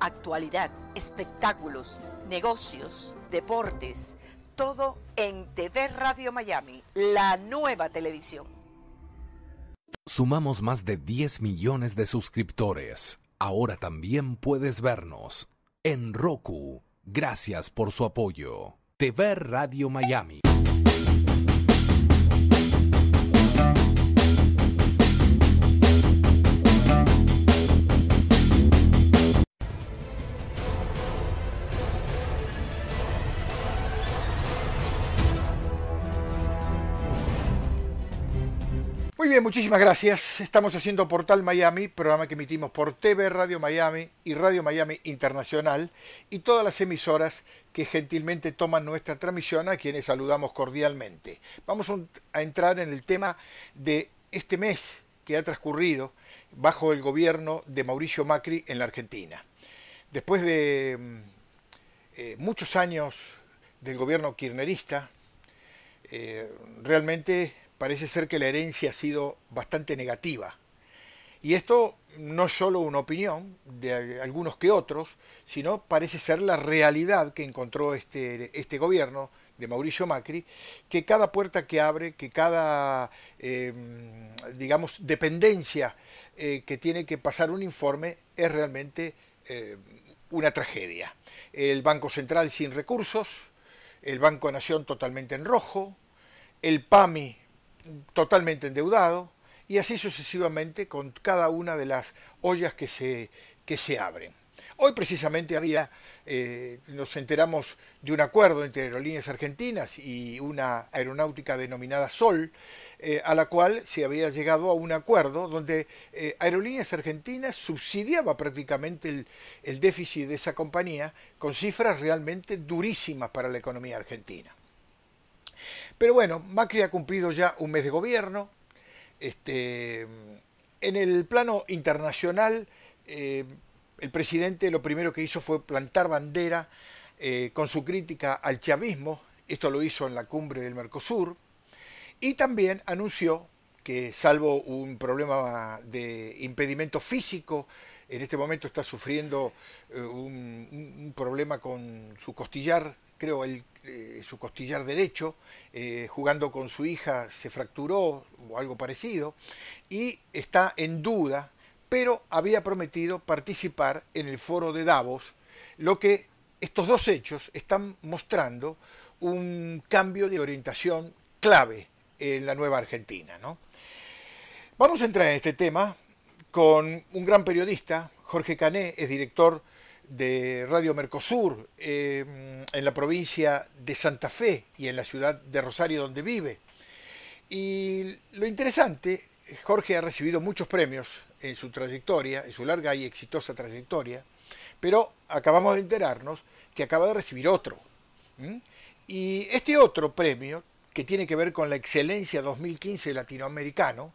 actualidad, espectáculos, negocios, deportes, todo en TV Radio Miami, la nueva televisión. Sumamos más de 10 millones de suscriptores. Ahora también puedes vernos en Roku. Gracias por su apoyo. TV Radio Miami. Muy bien, muchísimas gracias. Estamos haciendo Portal Miami, programa que emitimos por TV Radio Miami y Radio Miami Internacional y todas las emisoras que gentilmente toman nuestra transmisión, a quienes saludamos cordialmente. Vamos a entrar en el tema de este mes que ha transcurrido bajo el gobierno de Mauricio Macri en la Argentina. Después de mm, eh, muchos años del gobierno kirchnerista, eh, realmente parece ser que la herencia ha sido bastante negativa. Y esto no es solo una opinión de algunos que otros, sino parece ser la realidad que encontró este, este gobierno de Mauricio Macri, que cada puerta que abre, que cada, em, digamos, dependencia eh, que tiene que pasar un informe es realmente em, una tragedia. El Banco Central sin recursos, el Banco Nación totalmente en rojo, el PAMI totalmente endeudado, y así sucesivamente con cada una de las ollas que se, que se abren. Hoy precisamente había, eh, nos enteramos de un acuerdo entre Aerolíneas Argentinas y una aeronáutica denominada Sol, eh, a la cual se había llegado a un acuerdo donde eh, Aerolíneas Argentinas subsidiaba prácticamente el déficit de esa compañía con cifras realmente durísimas para la economía argentina. Pero bueno, Macri ha cumplido ya un mes de gobierno. Este, en el plano internacional, eh, el presidente lo primero que hizo fue plantar bandera eh, con su crítica al chavismo. Esto lo hizo en la cumbre del Mercosur. Y también anunció que, salvo un problema de impedimento físico en este momento está sufriendo eh, un, problema con su costillar, creo, el, eh, su costillar derecho, eh, jugando con su hija se fracturó o algo parecido, y está en duda, pero había prometido participar en el foro de Davos, lo que estos dos hechos están mostrando un cambio de orientación clave en la nueva Argentina. Vamos a entrar en este tema con un gran periodista, Jorge Cané, es director de Radio Mercosur eh, en la provincia de Santa Fe y en la ciudad de Rosario donde vive. Y lo interesante, Jorge ha recibido muchos premios en su trayectoria, en su larga y exitosa trayectoria, pero acabamos de enterarnos que acaba de recibir otro. Y este otro premio, que tiene que ver con la excelencia 2015 latinoamericano,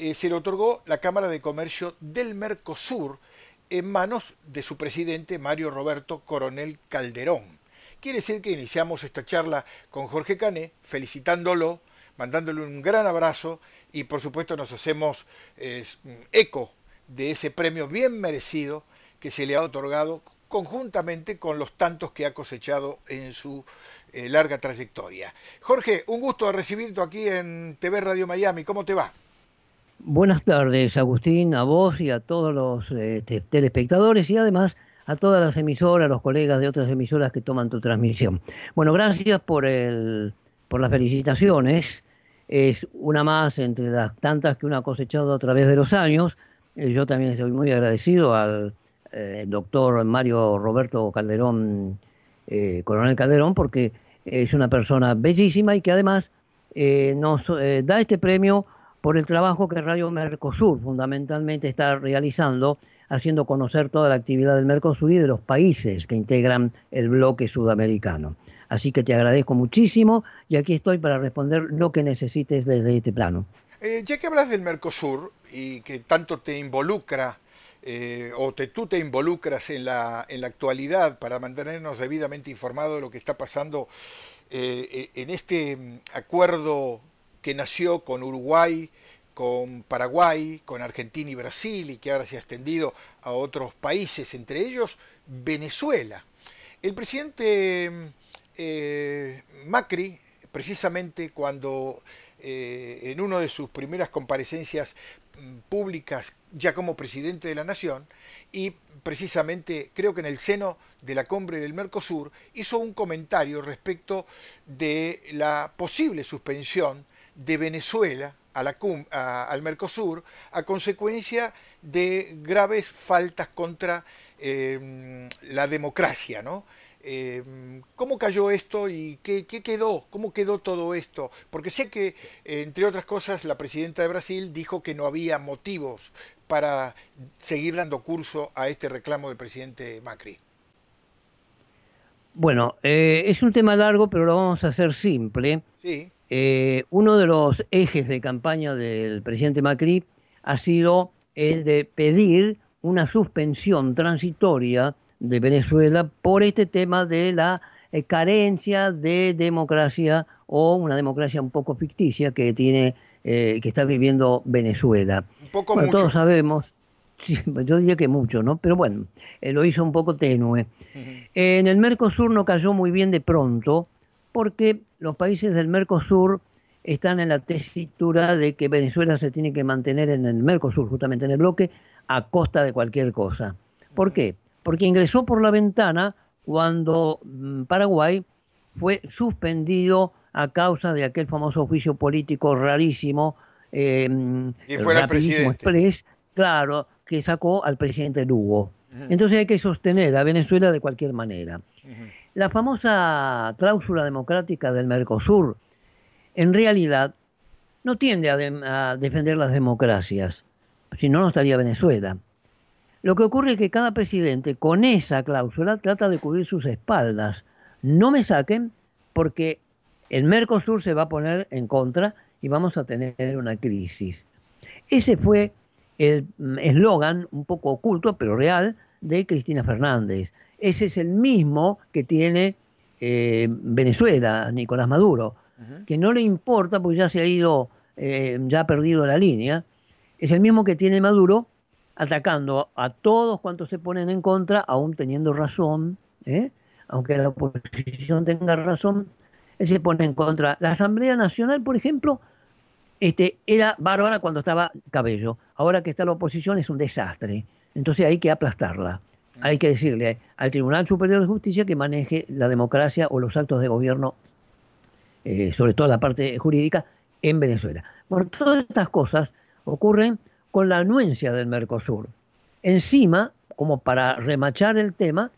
eh, se le otorgó la Cámara de Comercio del Mercosur en manos de su presidente Mario Roberto Coronel Calderón. Quiere decir que iniciamos esta charla con Jorge Cané, felicitándolo, mandándole un gran abrazo y por supuesto nos hacemos eh, eco de ese premio bien merecido que se le ha otorgado conjuntamente con los tantos que ha cosechado en su eh, larga trayectoria. Jorge, un gusto recibirte aquí en TV Radio Miami. ¿Cómo te va? Buenas tardes, Agustín, a vos y a todos los este, telespectadores y además a todas las emisoras, a los colegas de otras emisoras que toman tu transmisión. Bueno, gracias por, el, por las felicitaciones. Es una más entre las tantas que uno ha cosechado a través de los años. Eh, yo también estoy muy agradecido al eh, doctor Mario Roberto Calderón, eh, coronel Calderón, porque es una persona bellísima y que además nos da este premio por el trabajo que Radio Mercosur fundamentalmente está realizando, haciendo conocer toda la actividad del Mercosur y de los países que integran el bloque sudamericano. Así que te agradezco muchísimo y aquí estoy para responder lo que necesites desde este plano. Eh, ya que hablas del Mercosur y que tanto te involucra eh, o te, tú te involucras en la, en la actualidad para mantenernos debidamente informados de lo que está pasando eh, en este mm, acuerdo que nació con Uruguay, con Paraguay, con Argentina y Brasil y que ahora se ha extendido a otros países, entre ellos Venezuela. El presidente eh, Macri, precisamente cuando eh, en una de sus primeras comparecencias mm, públicas ya como presidente de la nación y precisamente creo que en el seno de la cumbre del Mercosur hizo un comentario respecto de la posible suspensión de Venezuela al Mercosur a consecuencia de graves faltas contra em, la democracia, ¿no? Em, ¿Cómo cayó esto y qué, quedó? ¿Cómo quedó todo esto? Porque sé que, entre otras cosas, la presidenta de Brasil dijo que no había motivos para seguir dando curso a este reclamo del presidente Macri. Bueno, eh, es un tema largo, pero lo vamos a hacer simple. Sí. Eh, uno de los ejes de campaña del presidente Macri ha sido el de pedir una suspensión transitoria de Venezuela por este tema de la eh, carencia de democracia o una democracia un poco ficticia que tiene eh, que está viviendo Venezuela. Un poco mucho. todos sabemos, yo diría que mucho, ¿no? Pero bueno, lo hizo un poco tenue. en el Mercosur no cayó muy bien de pronto porque los países del Mercosur están en la tesitura de que Venezuela se tiene que mantener en el Mercosur, justamente en el bloque, a costa de cualquier cosa. ¿Por qué? Porque ingresó por la ventana cuando mm, Paraguay fue suspendido a causa de aquel famoso juicio político rarísimo, eh, mm, fue express, claro, que sacó al presidente Lugo. Entonces hay que sostener a Venezuela de cualquier manera. La famosa cláusula democrática del Mercosur, en realidad, no tiende a, defender las democracias, si no, no estaría Venezuela. Lo que ocurre es que cada presidente con esa cláusula trata de cubrir sus espaldas. No me saquen porque el Mercosur se va a poner en contra y vamos a tener una crisis. Ese fue el mm, eslogan un poco oculto pero real de Cristina Fernández. Ese es el mismo que tiene eh, Venezuela, Nicolás Maduro, que no le importa porque ya se ha ido, eh, ya ha perdido la línea. Es el mismo que tiene Maduro atacando a todos cuantos se ponen en contra, aún teniendo razón, ¿eh? aunque la oposición tenga razón, él se pone en contra. La Asamblea Nacional, por ejemplo, este, era bárbara cuando estaba Cabello. Ahora que está la oposición es un desastre. Entonces hay que aplastarla hay que decirle eh, al Tribunal Superior de Justicia que maneje la democracia o los actos de gobierno, eh, sobre todo la parte jurídica, en Venezuela. Bueno, todas estas cosas ocurren con la anuencia del Mercosur. Encima, como para remachar el tema,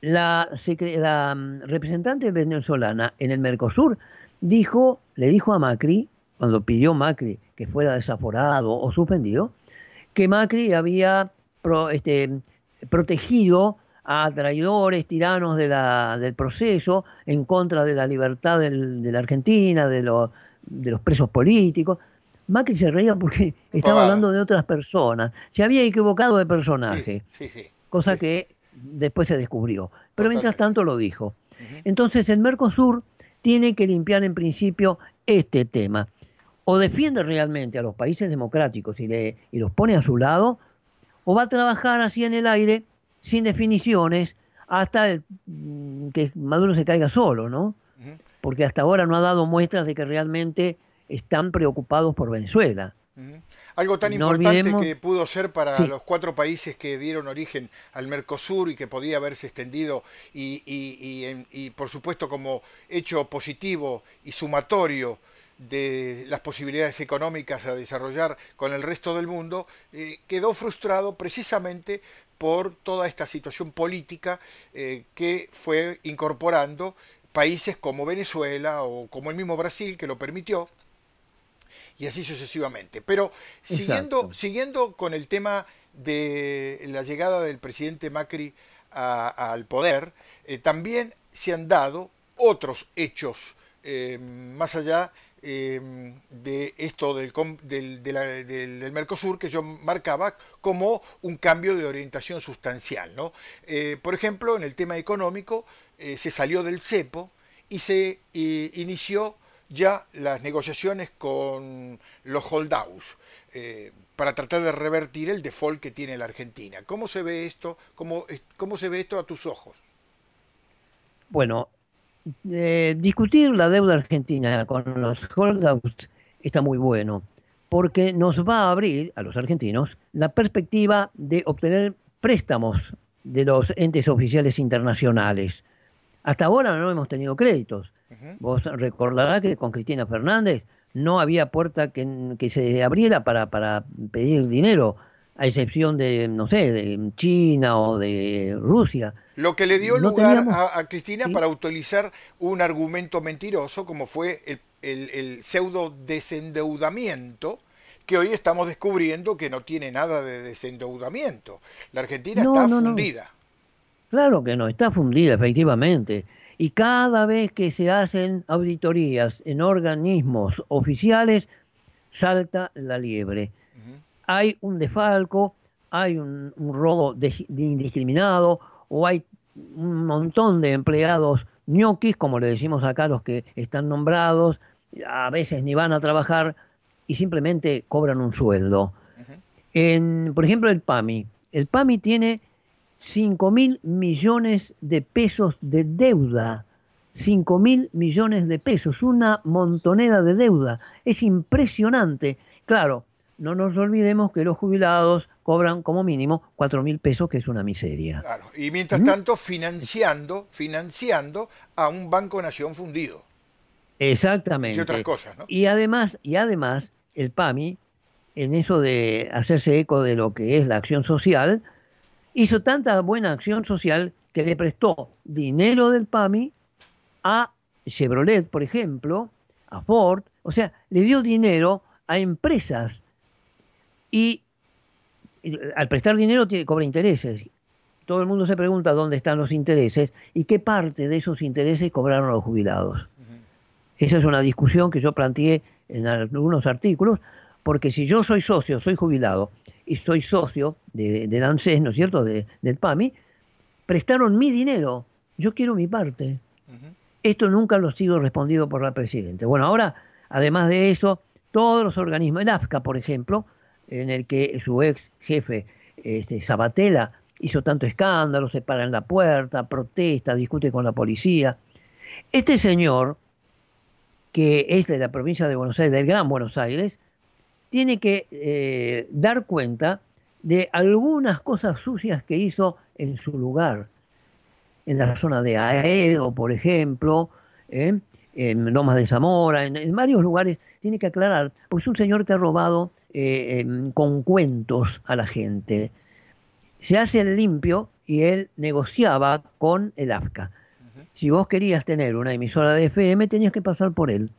la, mm, representante venezolana en el Mercosur dijo, le dijo a Macri, cuando pidió Macri que fuera desaforado o suspendido, que Macri había este, protegido a traidores, tiranos de del proceso, en contra de la libertad de la Argentina, de, de los presos políticos. Macri se reía porque estaba hablando de otras personas. Se había equivocado de personaje, cosa que después se descubrió. Pero mientras tanto lo dijo. Entonces el Mercosur tiene que limpiar en principio este tema. O defiende realmente a los países democráticos y, le, y los pone a su lado, o va a trabajar así en el aire, sin definiciones, hasta mm, que Maduro se caiga solo, ¿no? Porque hasta ahora no ha dado muestras de que realmente están preocupados por Venezuela. Algo tan importante que pudo ser para los cuatro países que dieron origen al Mercosur y que podía haberse extendido y por supuesto como hecho positivo y sumatorio de las posibilidades económicas a desarrollar con el resto del mundo, eh, quedó frustrado precisamente por toda esta situación política eh, que fue incorporando países como Venezuela o como el mismo Brasil que lo permitió y así sucesivamente. Pero siguiendo, siguiendo con el tema de la llegada del presidente Macri al poder, eh, también se han dado otros hechos más allá Em, de esto del, del, del, Mercosur que yo marcaba como un cambio de orientación sustancial. ¿no? Eh, por ejemplo, en el tema económico eh, se salió del cepo y se eh, inició ya las negociaciones con los holdouts para tratar de revertir el default que tiene la Argentina. ¿Cómo se ve esto? ¿Cómo, cómo se ve esto a tus ojos? Bueno, discutir la deuda argentina con los holdouts está muy bueno, porque nos va a abrir a los argentinos la perspectiva de obtener préstamos de los entes oficiales internacionales. Hasta ahora no hemos tenido créditos. Vos recordarás que con Cristina Fernández no había puerta que, que se abriera para, para pedir dinero a excepción de, no sé, de China o de Rusia. Lo que le dio lugar a, Cristina para utilizar un argumento mentiroso como fue el, pseudo desendeudamiento que hoy estamos descubriendo que no tiene nada de desendeudamiento. La Argentina está fundida. Claro que no, está fundida, efectivamente. Y cada vez que se hacen auditorías en organismos oficiales, salta la liebre hay un defalco, hay un, robo indiscriminado o hay un montón de empleados ñoquis, como le decimos acá los que están nombrados, a veces ni van a trabajar y simplemente cobran un sueldo. en, por ejemplo, el PAMI. El PAMI tiene 5 mil millones de pesos de deuda. 5 mil millones de pesos, una montonera de deuda. Es impresionante. Claro, no nos olvidemos que los jubilados cobran como mínimo cuatro mil pesos, que es una miseria. Claro, y mientras ¿Mm? tanto financiando, financiando a un Banco Nación fundido. Exactamente. Y otras Y además, y además, el PAMI, en eso de hacerse eco de lo que es la acción social, hizo tanta buena acción social que le prestó dinero del PAMI a Chevrolet, por ejemplo, a Ford, o sea, le dio dinero a empresas y al prestar dinero tiene, cobra intereses. Todo el mundo se pregunta dónde están los intereses y qué parte de esos intereses cobraron los jubilados. Esa es una discusión que yo planteé en algunos artículos, porque si yo soy socio, soy jubilado y soy socio del ANSES, ¿no es cierto?, de, del PAMI, prestaron mi dinero, yo quiero mi parte. Esto nunca lo ha sido respondido por la Presidenta. Bueno, ahora, además de eso, todos los organismos, el AFCA, por ejemplo, en el que su ex jefe este, hizo tanto escándalo, se para en la puerta, protesta, discute con la policía. Este señor, que es de la provincia de Buenos Aires, del Gran Buenos Aires, tiene que eh, dar cuenta de algunas cosas sucias que hizo en su lugar, en la zona de Aedo, por ejemplo, ¿eh? en Lomas de Zamora, en, varios lugares, tiene que aclarar, pues un señor que ha robado eh, con cuentos a la gente. Se hace el limpio y él negociaba con el AFCA. Si vos querías tener una emisora de FM, tenías que pasar por él.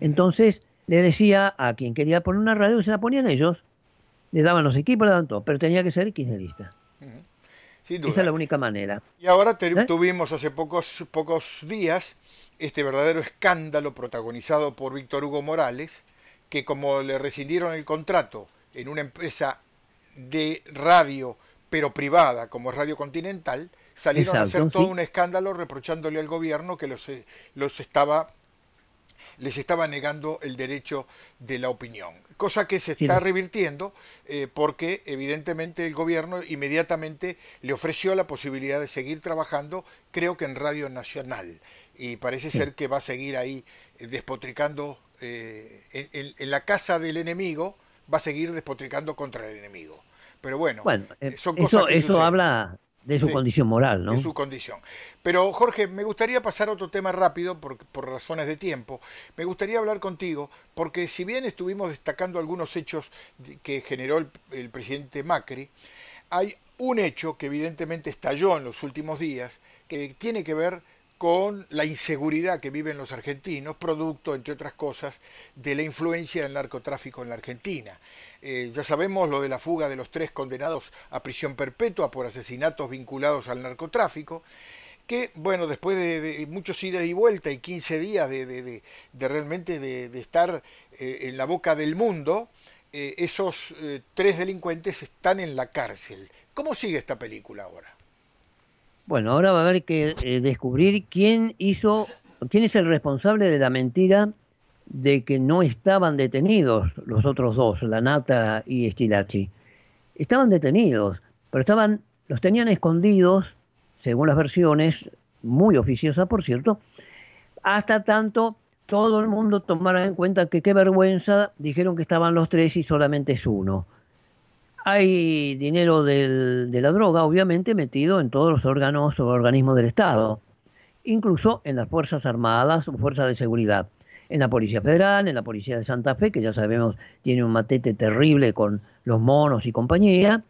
Entonces le decía a quien quería poner una radio, se la ponían ellos, le daban los equipos, le daban todo, pero tenía que ser kirchnerista. Esa es la única manera. Y ahora ¿Eh? tuvimos hace pocos, pocos días este verdadero escándalo protagonizado por Víctor Hugo Morales, que como le rescindieron el contrato en una empresa de radio, pero privada, como Radio Continental, salieron a hacer todo un escándalo reprochándole al gobierno que los, eh, los estaba les estaba negando el derecho de la opinión, cosa que se está revirtiendo eh, porque evidentemente el gobierno inmediatamente le ofreció la posibilidad de seguir trabajando, creo que en Radio Nacional, y parece ser que va a seguir ahí eh, despotricando eh, en, la casa del enemigo va a seguir despotricando contra el enemigo. Pero bueno, eh, eh, eso, habla de su condición moral, ¿no? De su condición. Pero Jorge, me gustaría pasar a otro tema rápido por, razones de tiempo. Me gustaría hablar contigo porque si bien estuvimos destacando algunos hechos que generó el presidente Macri, hay un hecho que evidentemente estalló en los últimos días que tiene que ver con la inseguridad que viven los argentinos, producto, entre otras cosas, de la influencia del narcotráfico en la Argentina. Eh, ya sabemos lo de la fuga de los tres condenados a prisión perpetua por asesinatos vinculados al narcotráfico, que, bueno, después de, muchos idas y vuelta y 15 días de, realmente de, estar eh, en la boca del mundo, eh, esos tres delincuentes están en la cárcel. ¿Cómo sigue esta película ahora? Bueno, ahora va a haber que eh, descubrir quién hizo, quién es el responsable de la mentira de que no estaban detenidos los otros dos, Lanata y Estilachi. Estaban detenidos, pero estaban, los tenían escondidos, según las versiones, muy oficiosas por cierto, hasta tanto todo el mundo tomara en cuenta que qué vergüenza dijeron que estaban los tres y solamente es uno hay dinero de la droga, obviamente, metido en todos los órganos o organismos del Estado, incluso en las Fuerzas Armadas o Fuerzas de Seguridad, en la Policía Federal, en la Policía de Santa Fe, que ya sabemos tiene un matete terrible con los monos y compañía,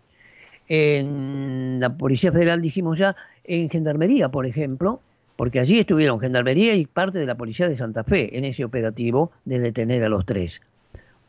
en la Policía Federal, dijimos ya, en Gendarmería, por ejemplo, porque allí estuvieron Gendarmería y parte de la Policía de Santa Fe en ese operativo de detener a los tres.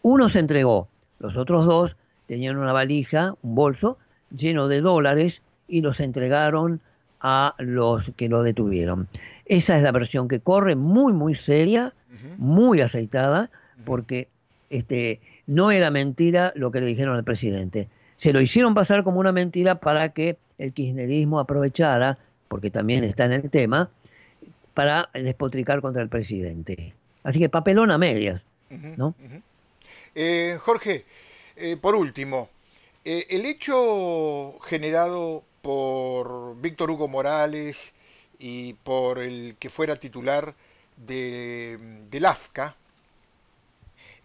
Uno se entregó, los otros dos tenían una valija, un bolso lleno de dólares y los entregaron a los que lo detuvieron. Esa es la versión que corre, muy, muy seria, muy aceitada, porque este, no era mentira lo que le dijeron al presidente. Se lo hicieron pasar como una mentira para que el kirchnerismo aprovechara, porque también está en el tema, para despotricar contra el presidente. Así que papelón a medias, ¿no? Eh, Jorge, eh, por último, eh, el hecho generado por Víctor Hugo Morales y por el que fuera titular de, del AFCA,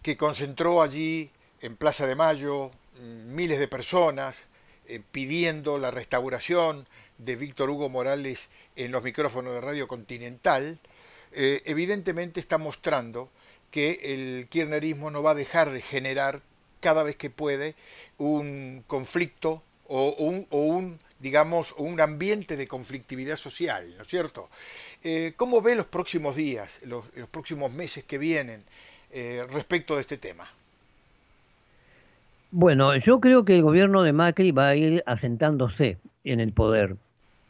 que concentró allí en Plaza de Mayo miles de personas eh, pidiendo la restauración de Víctor Hugo Morales en los micrófonos de Radio Continental, evidentemente está mostrando que el kirnerismo no va a dejar de generar cada vez que puede un conflicto o un, o un digamos, un ambiente de conflictividad social, ¿no es cierto? Eh, ¿Cómo ve los próximos días, los, próximos meses que vienen eh, respecto de este tema? Bueno, yo creo que el gobierno de Macri va a ir asentándose en el poder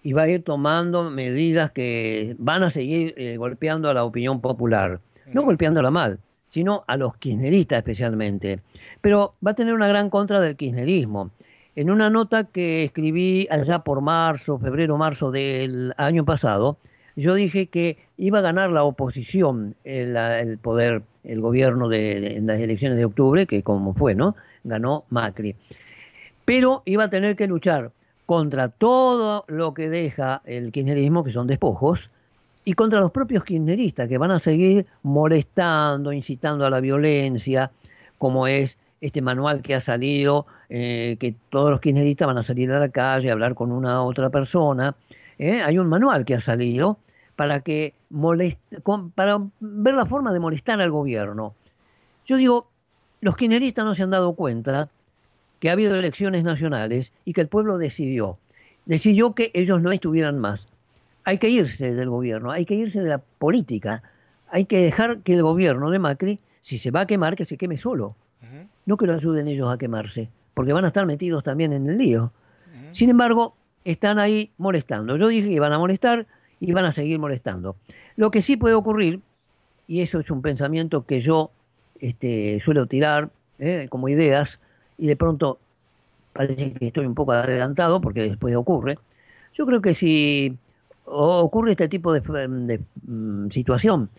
y va a ir tomando medidas que van a seguir eh, golpeando a la opinión popular, no mm. golpeándola mal, sino a los kirchneristas especialmente. Pero va a tener una gran contra del kirchnerismo. En una nota que escribí allá por marzo, febrero, marzo del año pasado, yo dije que iba a ganar la oposición el, poder, el gobierno en las elecciones de octubre, que como fue, ¿no? Ganó Macri. Pero iba a tener que luchar contra todo lo que deja el kirchnerismo, que son despojos, y contra los propios kirchneristas que van a seguir molestando, incitando a la violencia, como es este manual que ha salido, eh, que todos los kirchneristas van a salir a la calle a hablar con una otra persona. ¿eh? Hay un manual que ha salido para, que moleste, para ver la forma de molestar al gobierno. Yo digo, los kirchneristas no se han dado cuenta que ha habido elecciones nacionales y que el pueblo decidió. Decidió que ellos no estuvieran más hay que irse del gobierno, hay que irse de la política, hay que dejar que el gobierno de Macri, si se va a quemar, que se queme solo, no que lo ayuden ellos a quemarse, porque van a estar metidos también en el lío. Sin embargo, están ahí molestando. Yo dije que van a molestar y van a seguir molestando. Lo que sí puede ocurrir, y eso es un pensamiento que yo este, suelo tirar eh, como ideas, y de pronto parece que estoy un poco adelantado porque después ocurre, yo creo que si ocurre este tipo de, mm, mm, situación.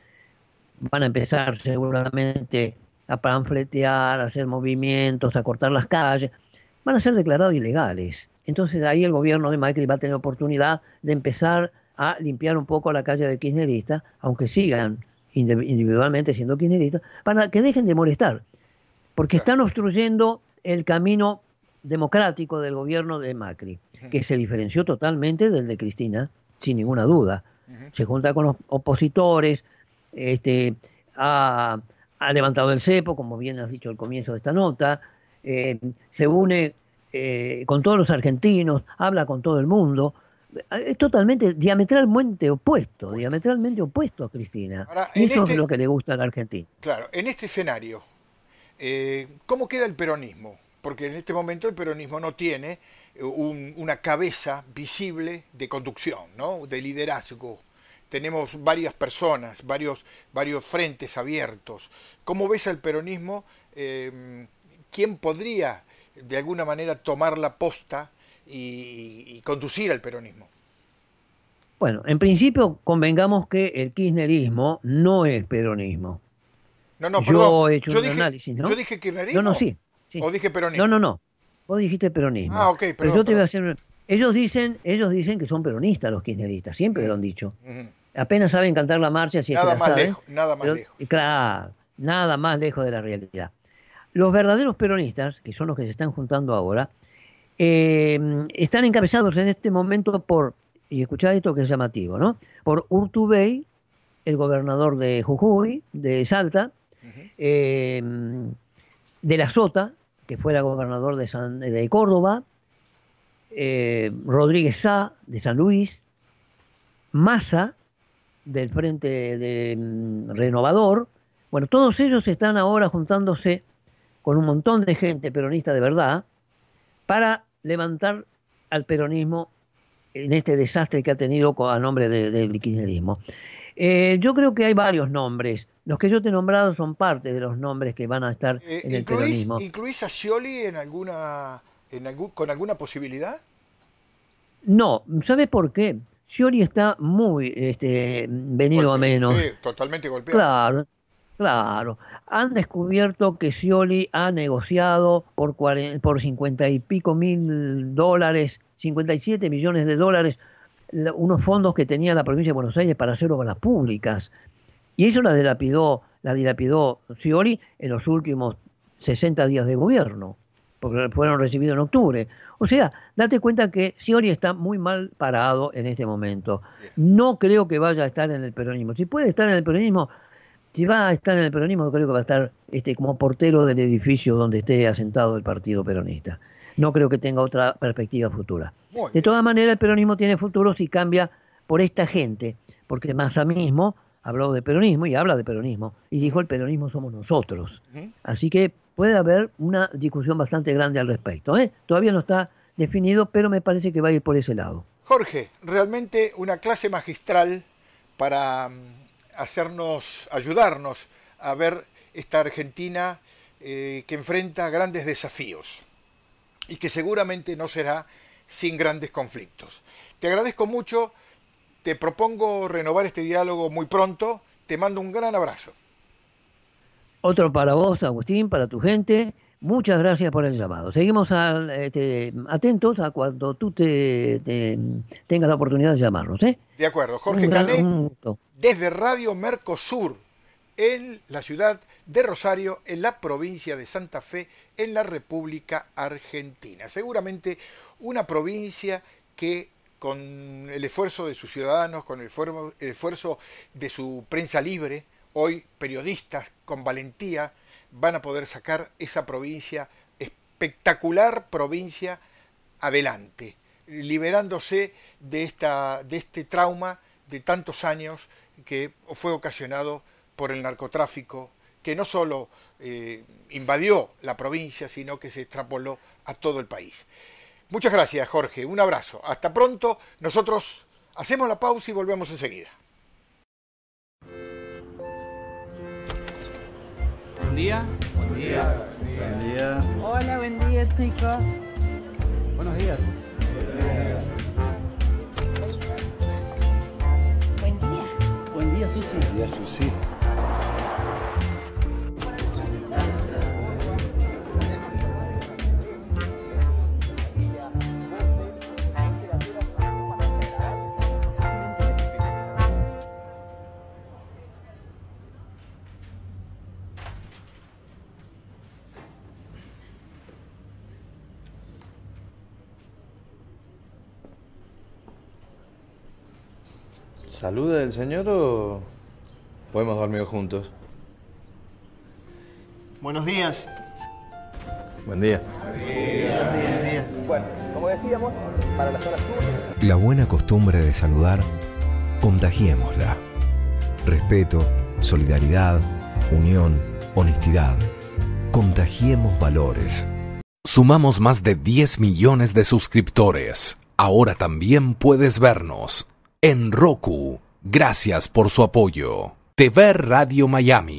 Van a empezar seguramente a panfletear, a hacer movimientos, a cortar las calles. Van a ser declarados ilegales. Entonces ahí el gobierno de Macri va a tener oportunidad de empezar a limpiar un poco la calle de kirchneristas, aunque sigan individualmente siendo kirchneristas, para que dejen de molestar, porque están obstruyendo el camino democrático del gobierno de Macri, que se diferenció totalmente del de Cristina sin ninguna duda. Se junta con los opositores, este, ha, levantado el cepo, como bien has dicho al comienzo de esta nota, eh, se une eh, con todos los argentinos, habla con todo el mundo. Es totalmente, diametralmente opuesto, diametralmente opuesto a Cristina. Eso es este lo que le gusta a la Argentina. Claro, en este escenario, eh, ¿cómo queda el peronismo? Porque en este momento el peronismo no tiene una cabeza visible de conducción, ¿no? de liderazgo. Tenemos varias personas, varios, varios frentes abiertos. ¿Cómo ves al peronismo? Em, ¿Quién podría de alguna manera tomar la posta y, conducir al peronismo? Bueno, en principio convengamos que el kirchnerismo no es peronismo. No, no, yo he hecho yo un dije, análisis, Yo dije kirchnerismo. No, no, sí. O dije peronismo. No, no, no. Vos dijiste peronismo. Ah, ok, pero yo te voy a hacer. Ellos dicen, ellos dicen que son peronistas los kirchneristas, siempre lo han dicho. Apenas saben cantar la marcha, si nada es que más Lejos, nada más lejos. Claro, nada más lejos de la realidad. Los verdaderos peronistas, que son los que se están juntando ahora, eh, están encabezados en este momento por, y escuchad esto que es llamativo, ¿no? Por Urtubey, el gobernador de Jujuy, de Salta, eh, de la Sota, que fuera gobernador de, de Córdoba, eh, Rodríguez Sá de San Luis, Massa del Frente de, mm, Renovador. Bueno, todos ellos están ahora juntándose con un montón de gente peronista de verdad para levantar al peronismo en este desastre que ha tenido a nombre del de, eh, yo creo que hay varios nombres. Los que yo te he nombrado son parte de los nombres que van a estar eh, en el peronismo. ¿Incluís a Scioli en alguna, con alguna posibilidad? No, ¿sabes por qué? Scioli está muy este, venido a menos. Sí, totalmente golpeado. Claro, claro. Han descubierto que Scioli ha negociado por, por 50 y pico mil dólares, 57 millones de dólares unos fondos que tenía la provincia de Buenos Aires para hacer obras públicas. Y eso la dilapidó, la dilapidó Scioli en los últimos 60 días de gobierno, porque fueron recibidos en octubre. O sea, date cuenta que Siori está muy mal parado en este momento. No creo que vaya a estar en el peronismo. Si puede estar en el peronismo, si va a estar en el peronismo, creo que va a estar este, como portero del edificio donde esté asentado el partido peronista no creo que tenga otra perspectiva futura. De todas maneras, el peronismo tiene futuro si cambia por esta gente, porque Massa mismo habló de peronismo y habla de peronismo, y dijo el peronismo somos nosotros. Así que puede haber una discusión bastante grande al respecto. ¿eh? Todavía no está definido, pero me parece que va a ir por ese lado. Jorge, realmente una clase magistral para mm, hacernos, ayudarnos a ver esta Argentina eh, que enfrenta grandes desafíos y que seguramente no será sin grandes conflictos. Te agradezco mucho, te propongo renovar este diálogo muy pronto, te mando un gran abrazo. Otro para vos, Agustín, para tu gente. Muchas gracias por el llamado. Seguimos este, atentos a cuando tú te, tengas la oportunidad de llamarnos. ¿eh? De acuerdo. Jorge Canet, desde Radio Mercosur, en la ciudad de Rosario, en la provincia de Santa Fe, en la República Argentina. Seguramente una provincia que con el esfuerzo de sus ciudadanos, con el esfuerzo de su prensa libre, hoy periodistas con valentía van a poder sacar esa provincia, espectacular provincia, adelante, liberándose de, esta, de este trauma de tantos años que fue ocasionado por el narcotráfico que no solo eh, invadió la provincia, sino que se extrapoló a todo el país. Muchas gracias, Jorge. Un abrazo. Hasta pronto. Nosotros hacemos la pausa y volvemos enseguida. Buen día. Buen día. Buen día. Hola, buen día, chicos. Buenos días. Buen día. Buen día, Susi. Buen día, Susi. ¿Saluda el señor o podemos dormir juntos? Buenos días. Buen día. Buen día. Buenos días. Bueno, como decíamos, para las horas La buena costumbre de saludar, contagiémosla. Respeto, solidaridad, unión, honestidad. Contagiemos valores. Sumamos más de 10 millones de suscriptores. Ahora también puedes vernos en Roku. Gracias por su apoyo. TV Radio Miami.